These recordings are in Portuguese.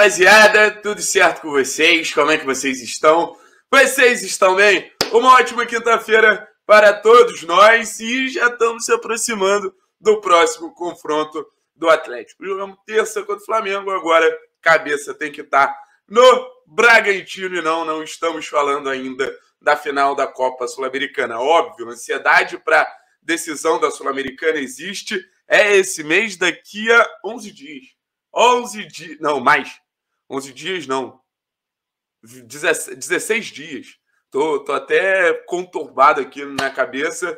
rapaziada, tudo certo com vocês? Como é que vocês estão? Vocês estão bem? Uma ótima quinta-feira para todos nós e já estamos se aproximando do próximo confronto do Atlético. Jogamos terça contra o Flamengo, agora cabeça tem que estar tá no Bragantino e não, não estamos falando ainda da final da Copa Sul-Americana. Óbvio, ansiedade para decisão da Sul-Americana existe, é esse mês daqui a 11 dias. 11 dias, não, mais, 11 dias não. 16 dias. Tô, tô até conturbado aqui na cabeça,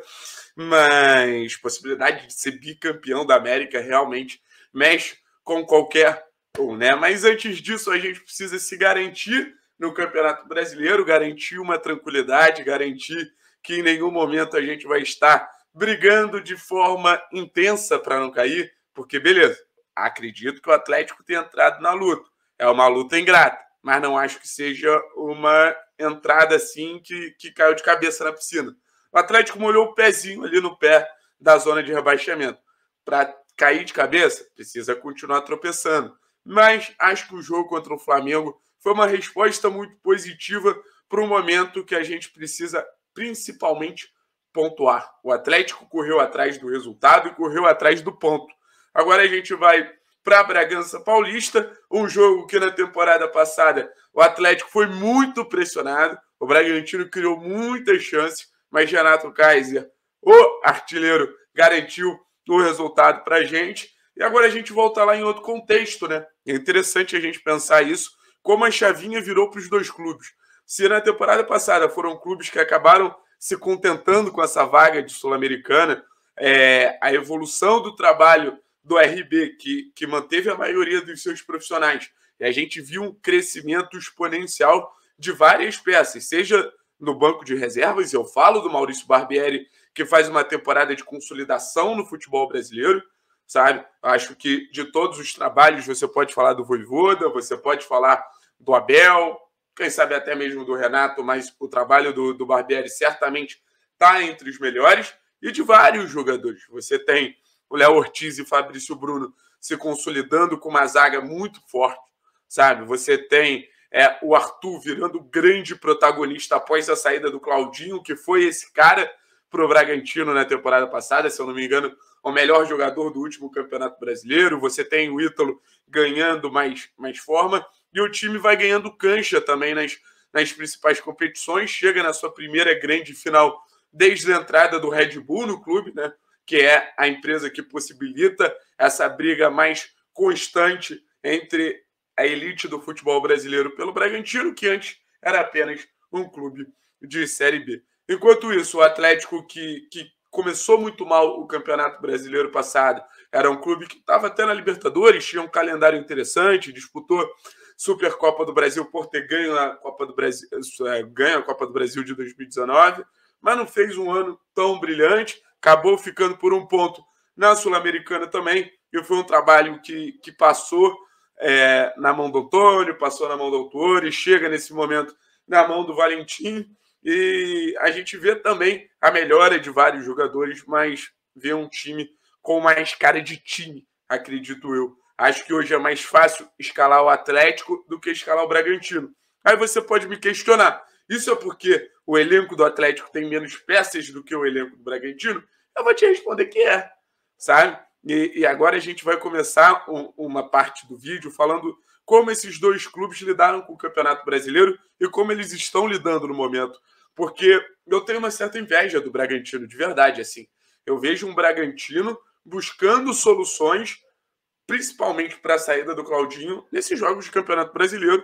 mas possibilidade de ser bicampeão da América realmente mexe com qualquer um, né? Mas antes disso, a gente precisa se garantir no Campeonato Brasileiro, garantir uma tranquilidade, garantir que em nenhum momento a gente vai estar brigando de forma intensa para não cair, porque beleza, acredito que o Atlético tenha entrado na luta. É uma luta ingrata, mas não acho que seja uma entrada assim que, que caiu de cabeça na piscina. O Atlético molhou o pezinho ali no pé da zona de rebaixamento. Para cair de cabeça, precisa continuar tropeçando. Mas acho que o jogo contra o Flamengo foi uma resposta muito positiva para um momento que a gente precisa principalmente pontuar. O Atlético correu atrás do resultado e correu atrás do ponto. Agora a gente vai para Bragança Paulista, um jogo que na temporada passada o Atlético foi muito pressionado, o Bragantino criou muitas chances, mas Renato Kaiser, o artilheiro, garantiu o resultado para a gente. E agora a gente volta lá em outro contexto, né? É interessante a gente pensar isso, como a chavinha virou para os dois clubes. Se na temporada passada foram clubes que acabaram se contentando com essa vaga de Sul-Americana, é, a evolução do trabalho do RB, que, que manteve a maioria dos seus profissionais. E a gente viu um crescimento exponencial de várias peças, seja no banco de reservas, eu falo do Maurício Barbieri, que faz uma temporada de consolidação no futebol brasileiro, sabe? Acho que de todos os trabalhos você pode falar do Voivoda, você pode falar do Abel, quem sabe até mesmo do Renato, mas o trabalho do, do Barbieri certamente está entre os melhores, e de vários jogadores. Você tem o Léo Ortiz e Fabrício Bruno se consolidando com uma zaga muito forte, sabe? Você tem é, o Arthur virando grande protagonista após a saída do Claudinho, que foi esse cara para o Bragantino na temporada passada, se eu não me engano, o melhor jogador do último Campeonato Brasileiro. Você tem o Ítalo ganhando mais, mais forma e o time vai ganhando cancha também nas, nas principais competições. Chega na sua primeira grande final desde a entrada do Red Bull no clube, né? que é a empresa que possibilita essa briga mais constante entre a elite do futebol brasileiro pelo Bragantino, que antes era apenas um clube de Série B. Enquanto isso, o Atlético, que, que começou muito mal o Campeonato Brasileiro passado, era um clube que estava até na Libertadores, tinha um calendário interessante, disputou Supercopa do Brasil por ter ganho a Copa do Brasil, é, ganha a Copa do Brasil de 2019, mas não fez um ano tão brilhante acabou ficando por um ponto na Sul-Americana também, e foi um trabalho que, que passou é, na mão do Antônio, passou na mão do Autor, e chega nesse momento na mão do Valentim, e a gente vê também a melhora de vários jogadores, mas vê um time com mais cara de time, acredito eu. Acho que hoje é mais fácil escalar o Atlético do que escalar o Bragantino. Aí você pode me questionar. Isso é porque o elenco do Atlético tem menos peças do que o elenco do Bragantino? Eu vou te responder que é, sabe? E, e agora a gente vai começar um, uma parte do vídeo falando como esses dois clubes lidaram com o Campeonato Brasileiro e como eles estão lidando no momento. Porque eu tenho uma certa inveja do Bragantino, de verdade, assim. Eu vejo um Bragantino buscando soluções, principalmente para a saída do Claudinho, nesses jogos de Campeonato Brasileiro,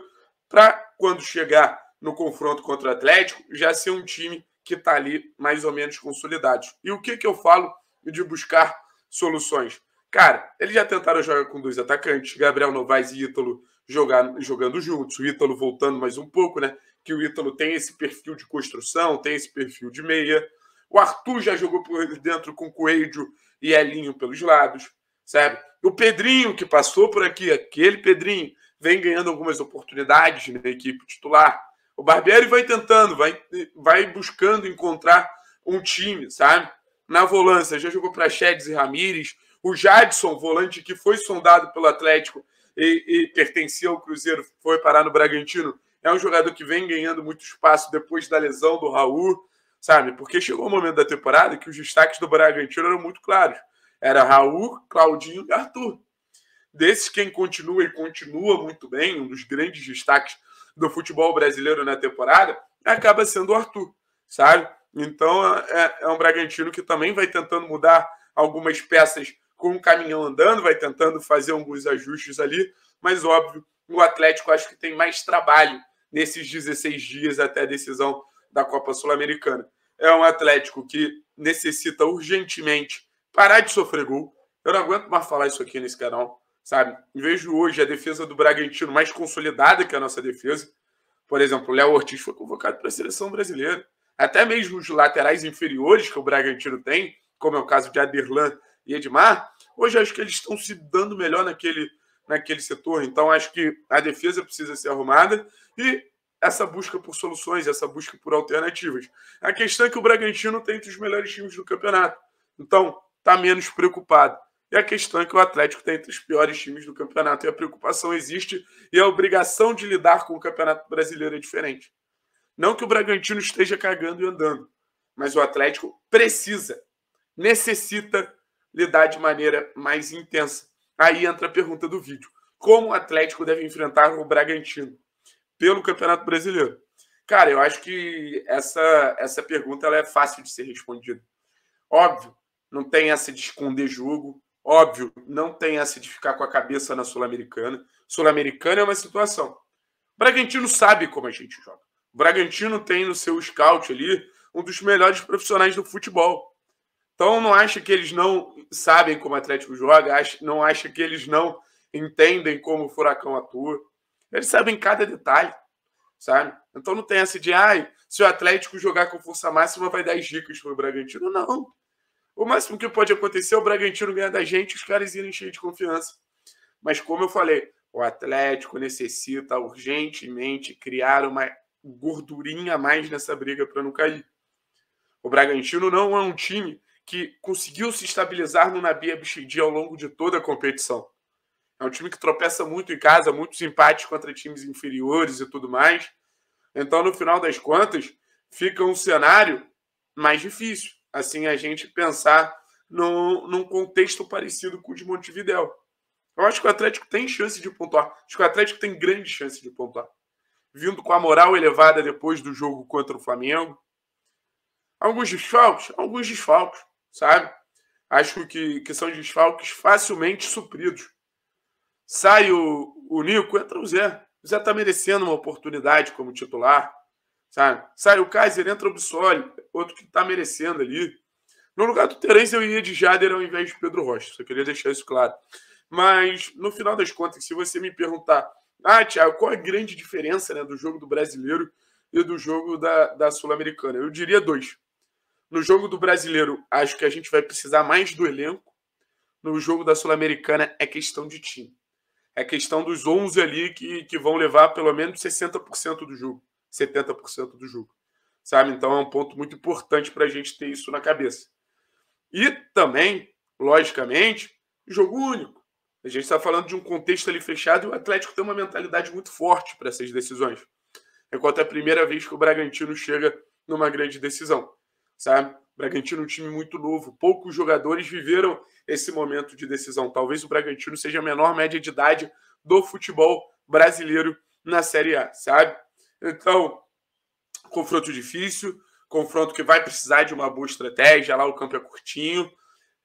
para quando chegar no confronto contra o Atlético, já ser um time que está ali mais ou menos consolidado. E o que, que eu falo de buscar soluções? Cara, eles já tentaram jogar com dois atacantes, Gabriel Novaes e Ítalo jogar, jogando juntos, o Ítalo voltando mais um pouco, né? Que o Ítalo tem esse perfil de construção, tem esse perfil de meia. O Arthur já jogou por dentro com Coelho e Elinho pelos lados, sabe? O Pedrinho, que passou por aqui, aquele Pedrinho, vem ganhando algumas oportunidades na equipe titular. O Barbieri vai tentando, vai, vai buscando encontrar um time, sabe? Na volância, já jogou para Chedes e Ramírez. O Jadson, volante que foi sondado pelo Atlético e, e pertencia ao Cruzeiro, foi parar no Bragantino. É um jogador que vem ganhando muito espaço depois da lesão do Raul, sabe? Porque chegou o um momento da temporada que os destaques do Bragantino eram muito claros. Era Raul, Claudinho e Arthur. Desses, quem continua e continua muito bem, um dos grandes destaques do futebol brasileiro na temporada, acaba sendo o Arthur, sabe? Então é, é um Bragantino que também vai tentando mudar algumas peças com o caminhão andando, vai tentando fazer alguns ajustes ali, mas óbvio, o Atlético acho que tem mais trabalho nesses 16 dias até a decisão da Copa Sul-Americana. É um Atlético que necessita urgentemente parar de sofrer gol. Eu não aguento mais falar isso aqui nesse canal sabe? Vejo hoje a defesa do Bragantino mais consolidada que a nossa defesa. Por exemplo, o Léo Ortiz foi convocado para a seleção brasileira. Até mesmo os laterais inferiores que o Bragantino tem, como é o caso de Aderlan e Edmar, hoje acho que eles estão se dando melhor naquele, naquele setor. Então acho que a defesa precisa ser arrumada e essa busca por soluções, essa busca por alternativas. A questão é que o Bragantino tem entre os melhores times do campeonato. Então, está menos preocupado e a questão é que o Atlético está entre os piores times do campeonato. E a preocupação existe e a obrigação de lidar com o Campeonato Brasileiro é diferente. Não que o Bragantino esteja cagando e andando, mas o Atlético precisa, necessita lidar de maneira mais intensa. Aí entra a pergunta do vídeo: como o Atlético deve enfrentar o Bragantino pelo Campeonato Brasileiro? Cara, eu acho que essa, essa pergunta ela é fácil de ser respondida. Óbvio, não tem essa de esconder jogo, Óbvio, não tem essa de ficar com a cabeça na Sul-Americana. Sul-Americana é uma situação. O Bragantino sabe como a gente joga. O Bragantino tem no seu scout ali um dos melhores profissionais do futebol. Então não acha que eles não sabem como o Atlético joga, não acha que eles não entendem como o Furacão atua. Eles sabem cada detalhe, sabe? Então não tem essa de, ai, se o Atlético jogar com força máxima vai dar as dicas para o Bragantino. Não. O máximo que pode acontecer é o Bragantino ganhar da gente os caras irem cheios de confiança. Mas como eu falei, o Atlético necessita urgentemente criar uma gordurinha a mais nessa briga para não cair. O Bragantino não é um time que conseguiu se estabilizar no Nabi Abichidi ao longo de toda a competição. É um time que tropeça muito em casa, muitos empates contra times inferiores e tudo mais. Então, no final das contas, fica um cenário mais difícil assim a gente pensar no, num contexto parecido com o de Montevideo. Eu acho que o Atlético tem chance de pontuar. Acho que o Atlético tem grande chance de pontuar. Vindo com a moral elevada depois do jogo contra o Flamengo. Alguns desfalques? Alguns desfalques, sabe? Acho que, que são desfalques facilmente supridos. Sai o, o Nico, entra o Zé. O Zé está merecendo uma oportunidade como titular sabe? Sai o Kaiser, entra o Bissoli, outro que tá merecendo ali. No lugar do Terence, eu iria de Jader ao invés de Pedro Rocha. Só queria deixar isso claro. Mas, no final das contas, se você me perguntar, ah, Thiago, qual a grande diferença né, do jogo do brasileiro e do jogo da, da Sul-Americana? Eu diria dois. No jogo do brasileiro, acho que a gente vai precisar mais do elenco. No jogo da Sul-Americana, é questão de time. É questão dos 11 ali que, que vão levar pelo menos 60% do jogo. 70% do jogo. Sabe? Então é um ponto muito importante para a gente ter isso na cabeça. E também, logicamente, jogo único. A gente está falando de um contexto ali fechado e o Atlético tem uma mentalidade muito forte para essas decisões. Enquanto é a primeira vez que o Bragantino chega numa grande decisão, sabe? O Bragantino é um time muito novo, poucos jogadores viveram esse momento de decisão. Talvez o Bragantino seja a menor média de idade do futebol brasileiro na Série A, sabe? Então, confronto difícil, confronto que vai precisar de uma boa estratégia. Lá o campo é curtinho.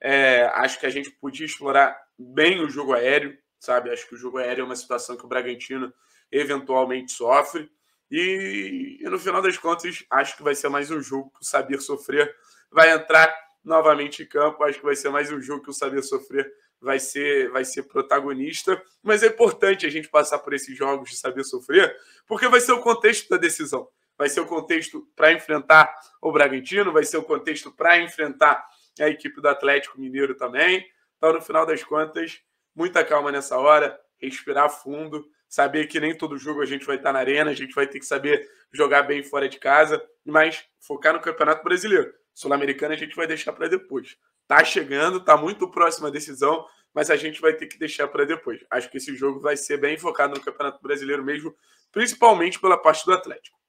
É, acho que a gente podia explorar bem o jogo aéreo, sabe? Acho que o jogo aéreo é uma situação que o Bragantino eventualmente sofre. E, e no final das contas, acho que vai ser mais um jogo que o saber sofrer vai entrar novamente em campo. Acho que vai ser mais um jogo que o Saber Sofrer vai ser, vai ser protagonista. Mas é importante a gente passar por esses jogos de Saber Sofrer, porque vai ser o contexto da decisão. Vai ser o contexto para enfrentar o Bragantino, vai ser o contexto para enfrentar a equipe do Atlético Mineiro também. Então, no final das contas, muita calma nessa hora, respirar fundo, saber que nem todo jogo a gente vai estar na arena, a gente vai ter que saber jogar bem fora de casa, mas focar no Campeonato Brasileiro. Sul-Americana a gente vai deixar para depois. Tá chegando, tá muito próxima a decisão, mas a gente vai ter que deixar para depois. Acho que esse jogo vai ser bem focado no Campeonato Brasileiro mesmo, principalmente pela parte do Atlético.